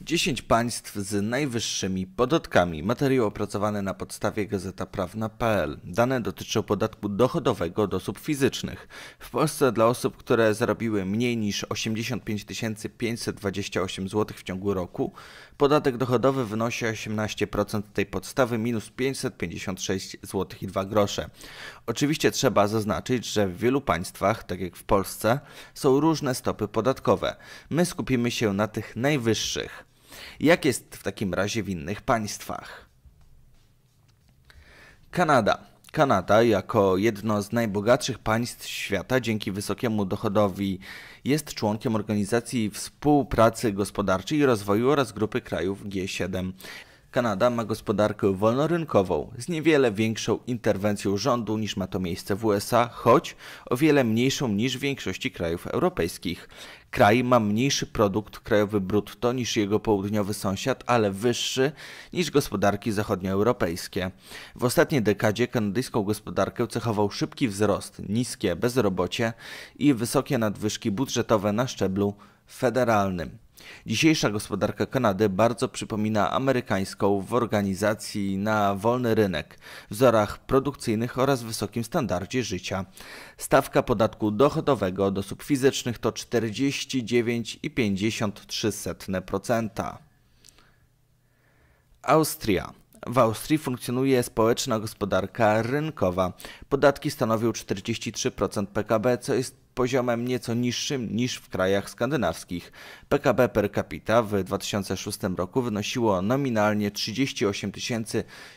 10 państw z najwyższymi podatkami. Materiał opracowany na podstawie gazetaprawna.pl. Dane dotyczą podatku dochodowego od osób fizycznych. W Polsce dla osób, które zarobiły mniej niż 85 528 zł w ciągu roku, podatek dochodowy wynosi 18% tej podstawy minus 556 zł i 2 grosze. Oczywiście trzeba zaznaczyć, że w wielu państwach, tak jak w Polsce, są różne stopy podatkowe. My skupimy się na tych najwyższych. Jak jest w takim razie w innych państwach? Kanada. Kanada, jako jedno z najbogatszych państw świata dzięki wysokiemu dochodowi, jest członkiem Organizacji Współpracy Gospodarczej i Rozwoju oraz grupy krajów G7. Kanada ma gospodarkę wolnorynkową z niewiele większą interwencją rządu niż ma to miejsce w USA, choć o wiele mniejszą niż w większości krajów europejskich. Kraj ma mniejszy produkt krajowy brutto niż jego południowy sąsiad, ale wyższy niż gospodarki zachodnioeuropejskie. W ostatniej dekadzie kanadyjską gospodarkę cechował szybki wzrost, niskie bezrobocie i wysokie nadwyżki budżetowe na szczeblu federalnym. Dzisiejsza gospodarka Kanady bardzo przypomina amerykańską w organizacji na wolny rynek, wzorach produkcyjnych oraz wysokim standardzie życia. Stawka podatku dochodowego od osób fizycznych to 49,53%. Austria. W Austrii funkcjonuje społeczna gospodarka rynkowa. Podatki stanowią 43% PKB, co jest poziomem nieco niższym niż w krajach skandynawskich. PKB per capita w 2006 roku wynosiło nominalnie 38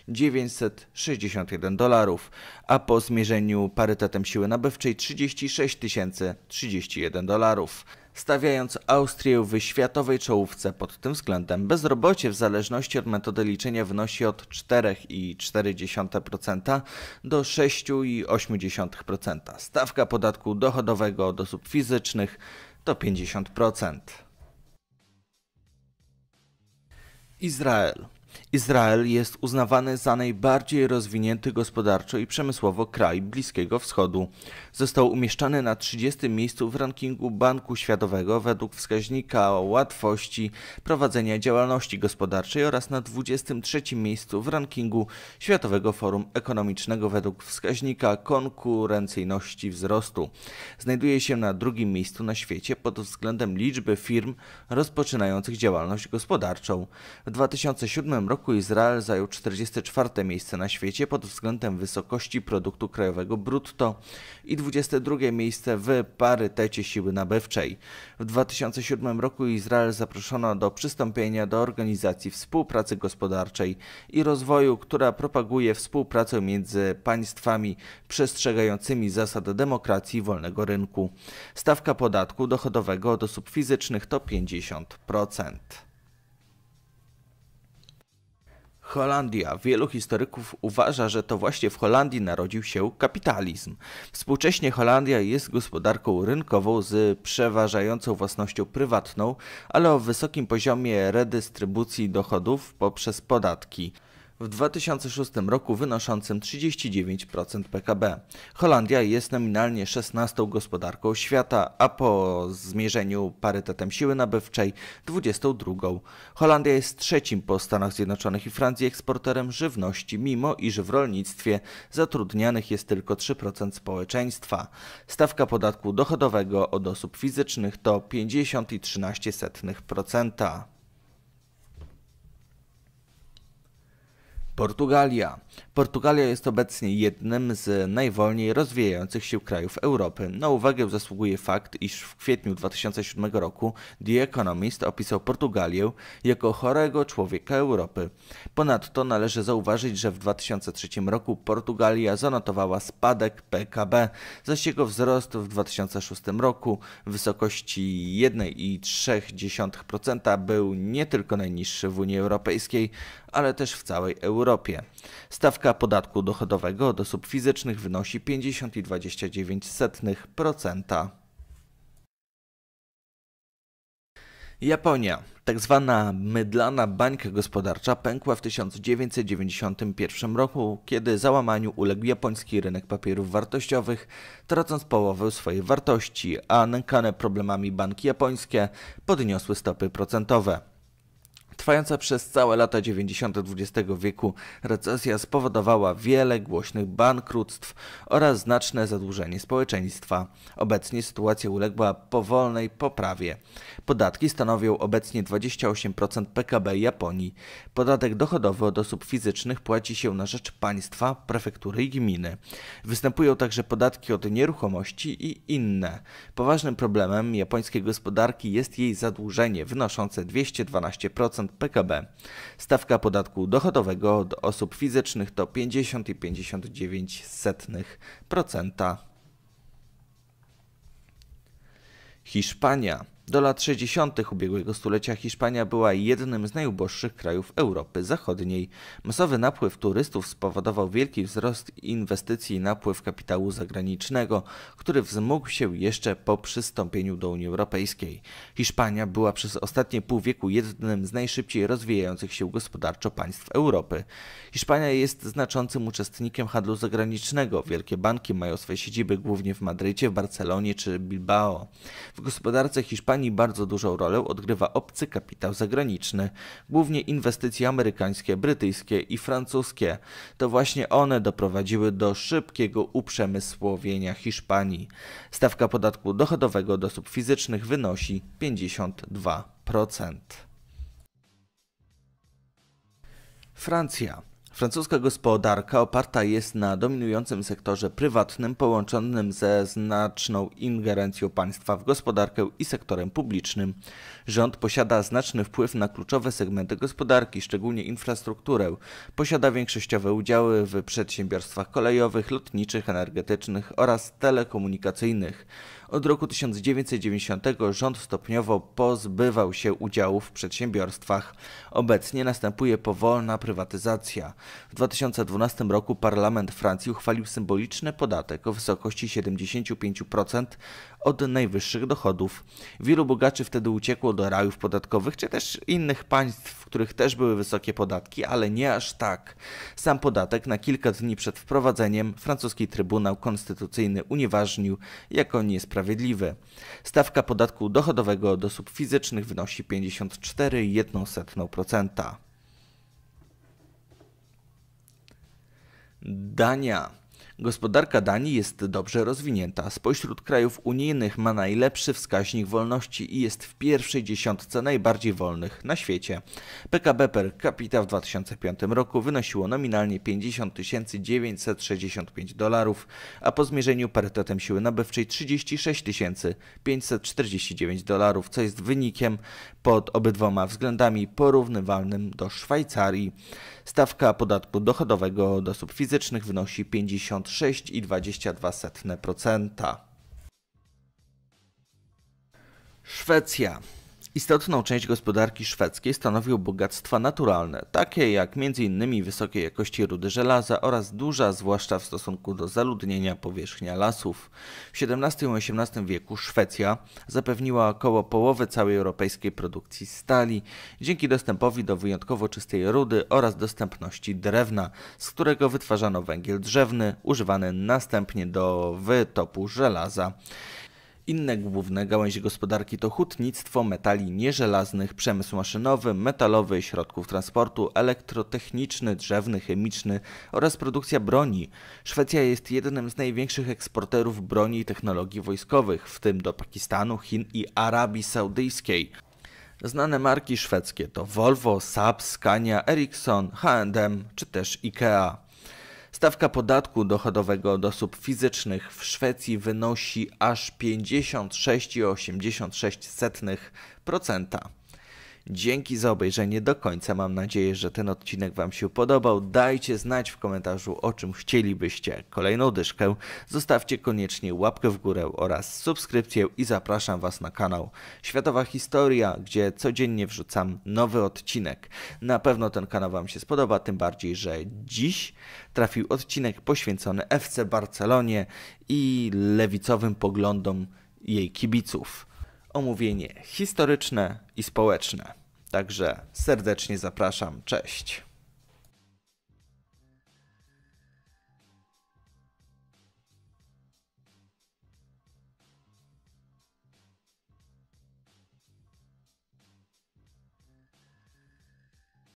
961 dolarów, a po zmierzeniu parytetem siły nabywczej 36 031 dolarów stawiając Austrię w światowej czołówce pod tym względem. Bezrobocie w zależności od metody liczenia wynosi od 4,4% do 6,8%. Stawka podatku dochodowego od osób fizycznych to 50%. Izrael. Izrael jest uznawany za najbardziej rozwinięty gospodarczo i przemysłowo kraj Bliskiego Wschodu. Został umieszczany na 30. miejscu w rankingu Banku Światowego według wskaźnika łatwości prowadzenia działalności gospodarczej oraz na 23. miejscu w rankingu Światowego Forum Ekonomicznego według wskaźnika konkurencyjności wzrostu. Znajduje się na drugim miejscu na świecie pod względem liczby firm rozpoczynających działalność gospodarczą. W 2007 roku roku Izrael zajął 44 miejsce na świecie pod względem wysokości produktu krajowego brutto i 22 miejsce w parytecie siły nabywczej. W 2007 roku Izrael zaproszono do przystąpienia do Organizacji Współpracy Gospodarczej i Rozwoju, która propaguje współpracę między państwami przestrzegającymi zasad demokracji i wolnego rynku. Stawka podatku dochodowego od osób fizycznych to 50%. Holandia. Wielu historyków uważa, że to właśnie w Holandii narodził się kapitalizm. Współcześnie Holandia jest gospodarką rynkową z przeważającą własnością prywatną, ale o wysokim poziomie redystrybucji dochodów poprzez podatki w 2006 roku wynoszącym 39% PKB. Holandia jest nominalnie 16 gospodarką świata, a po zmierzeniu parytetem siły nabywczej 22. Holandia jest trzecim po Stanach Zjednoczonych i Francji eksporterem żywności, mimo iż w rolnictwie zatrudnianych jest tylko 3% społeczeństwa. Stawka podatku dochodowego od osób fizycznych to 50,13%. Portugalia. Portugalia jest obecnie jednym z najwolniej rozwijających się krajów Europy. Na uwagę zasługuje fakt, iż w kwietniu 2007 roku The Economist opisał Portugalię jako chorego człowieka Europy. Ponadto należy zauważyć, że w 2003 roku Portugalia zanotowała spadek PKB, zaś jego wzrost w 2006 roku w wysokości 1,3% był nie tylko najniższy w Unii Europejskiej, ale też w całej Europie. Stawka podatku dochodowego od osób fizycznych wynosi 50,29%. Japonia. Tak zwana mydlana bańka gospodarcza pękła w 1991 roku, kiedy załamaniu uległ japoński rynek papierów wartościowych, tracąc połowę swojej wartości, a nękane problemami banki japońskie podniosły stopy procentowe. Trwająca przez całe lata 90. XX wieku recesja spowodowała wiele głośnych bankructw oraz znaczne zadłużenie społeczeństwa. Obecnie sytuacja uległa powolnej poprawie. Podatki stanowią obecnie 28% PKB Japonii. Podatek dochodowy od osób fizycznych płaci się na rzecz państwa, prefektury i gminy. Występują także podatki od nieruchomości i inne. Poważnym problemem japońskiej gospodarki jest jej zadłużenie wynoszące 212% PKB. Stawka podatku dochodowego od osób fizycznych to 50,59%. Hiszpania. Do lat 60. ubiegłego stulecia Hiszpania była jednym z najuboższych krajów Europy Zachodniej. Masowy napływ turystów spowodował wielki wzrost inwestycji i napływ kapitału zagranicznego, który wzmógł się jeszcze po przystąpieniu do Unii Europejskiej. Hiszpania była przez ostatnie pół wieku jednym z najszybciej rozwijających się gospodarczo państw Europy. Hiszpania jest znaczącym uczestnikiem handlu zagranicznego. Wielkie banki mają swoje siedziby głównie w Madrycie, w Barcelonie czy Bilbao. W gospodarce Hiszpanii Hiszpanii bardzo dużą rolę odgrywa obcy kapitał zagraniczny, głównie inwestycje amerykańskie, brytyjskie i francuskie. To właśnie one doprowadziły do szybkiego uprzemysłowienia Hiszpanii. Stawka podatku dochodowego od osób fizycznych wynosi 52%. Francja. Francuska gospodarka oparta jest na dominującym sektorze prywatnym połączonym ze znaczną ingerencją państwa w gospodarkę i sektorem publicznym. Rząd posiada znaczny wpływ na kluczowe segmenty gospodarki, szczególnie infrastrukturę. Posiada większościowe udziały w przedsiębiorstwach kolejowych, lotniczych, energetycznych oraz telekomunikacyjnych. Od roku 1990 rząd stopniowo pozbywał się udziałów w przedsiębiorstwach. Obecnie następuje powolna prywatyzacja. W 2012 roku parlament Francji uchwalił symboliczny podatek o wysokości 75% od najwyższych dochodów. Wielu bogaczy wtedy uciekło do rajów podatkowych czy też innych państw, w których też były wysokie podatki, ale nie aż tak. Sam podatek na kilka dni przed wprowadzeniem francuski Trybunał Konstytucyjny unieważnił jako niesprawiedliwy. Stawka podatku dochodowego od osób fizycznych wynosi 54,1%. Dania Gospodarka Danii jest dobrze rozwinięta. Spośród krajów unijnych ma najlepszy wskaźnik wolności i jest w pierwszej dziesiątce najbardziej wolnych na świecie. PKB per capita w 2005 roku wynosiło nominalnie 50 965 dolarów, a po zmierzeniu parytetem siły nabywczej 36 549 dolarów, co jest wynikiem pod obydwoma względami porównywalnym do Szwajcarii. Stawka podatku dochodowego od osób fizycznych wynosi 50 procenta. Szwecja. Istotną część gospodarki szwedzkiej stanowią bogactwa naturalne, takie jak m.in. wysokiej jakości rudy żelaza oraz duża, zwłaszcza w stosunku do zaludnienia powierzchnia lasów. W XVII i XVIII wieku Szwecja zapewniła około połowy całej europejskiej produkcji stali, dzięki dostępowi do wyjątkowo czystej rudy oraz dostępności drewna, z którego wytwarzano węgiel drzewny, używany następnie do wytopu żelaza. Inne główne gałęzie gospodarki to hutnictwo, metali nieżelaznych, przemysł maszynowy, metalowy, środków transportu, elektrotechniczny, drzewny, chemiczny oraz produkcja broni. Szwecja jest jednym z największych eksporterów broni i technologii wojskowych, w tym do Pakistanu, Chin i Arabii Saudyjskiej. Znane marki szwedzkie to Volvo, Saab, Scania, Ericsson, H&M czy też IKEA. Stawka podatku dochodowego od osób fizycznych w Szwecji wynosi aż 56,86%. Dzięki za obejrzenie do końca. Mam nadzieję, że ten odcinek Wam się podobał. Dajcie znać w komentarzu, o czym chcielibyście kolejną dyszkę. Zostawcie koniecznie łapkę w górę oraz subskrypcję i zapraszam Was na kanał Światowa Historia, gdzie codziennie wrzucam nowy odcinek. Na pewno ten kanał Wam się spodoba, tym bardziej, że dziś trafił odcinek poświęcony FC Barcelonie i lewicowym poglądom jej kibiców omówienie historyczne i społeczne. Także serdecznie zapraszam, cześć.